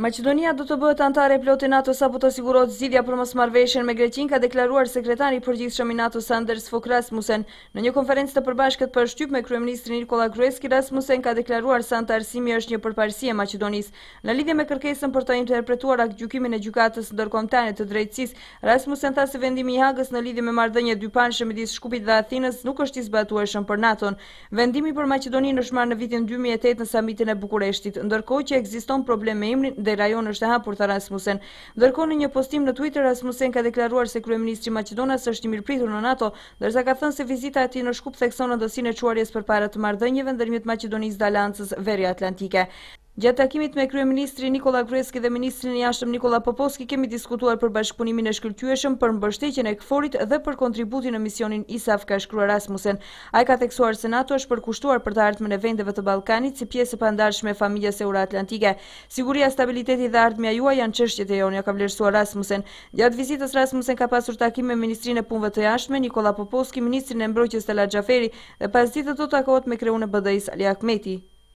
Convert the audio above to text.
Macedonia do të bëhet antare plotin NATO sa po të sigurot zidja për mos marveshen me Greqin, ka deklaruar sekretari për gjithë shëmi NATO Sanders Fok Rasmussen. Në një konferencë të përbashkët për shtyp me Kryeministri Nikola Grueski, Rasmussen ka deklaruar sa antarësimi është një përparësi e Macedonis. Në lidhje me kërkesën për të interpretuar akë gjukimin e gjukatës në dërkomtane të drejtsis, Rasmussen tha se vendimi i hagës në lidhje me mardënje dy panë shëmidis shkupit dhe Athinës nuk është i zbatueshëm për NATO. Vendimi për Macedonin është marë në vitin 2008 në samitin e Bukureshtit, ndërkohë që ekziston problem me imrin dhe rajon është e hapur të Rasmusen. Ndërkohë në një postim në Twitter Rasmusen ka deklaruar se kryeministri i Maqedonas është i mirëpritur në NATO, ndërsa ka thënë se vizita e tij në Shkup thekson ndësinë e çuarjes përpara të marrëdhënieve ndërmjet Maqedonisë dhe Aleancës Veri Atlantike. Gjatë takimit me Krye Ministri Nikola Kryeski dhe Ministrin e Ashtëm Nikola Poposki kemi diskutuar për bashkëpunimin e shkëllqyëshëm për mbështetjen e këforit dhe për kontributin e misionin ISAF ka shkrua Rasmusen. A i ka teksuar senatu është përkushtuar për të ardhme në vendeve të Balkanit si pjesë për me familjes Euroatlantike. ura Atlantike. Siguria, stabiliteti dhe ardhme a jua janë qështjet e jo një ka vlerësua Rasmusen. Gjatë vizitës Rasmusen ka pasur takim me Ministrin e Punve të Ashtëme Nikola Poposki, Ministrin e Mbrojqës të Lajaferi dhe pas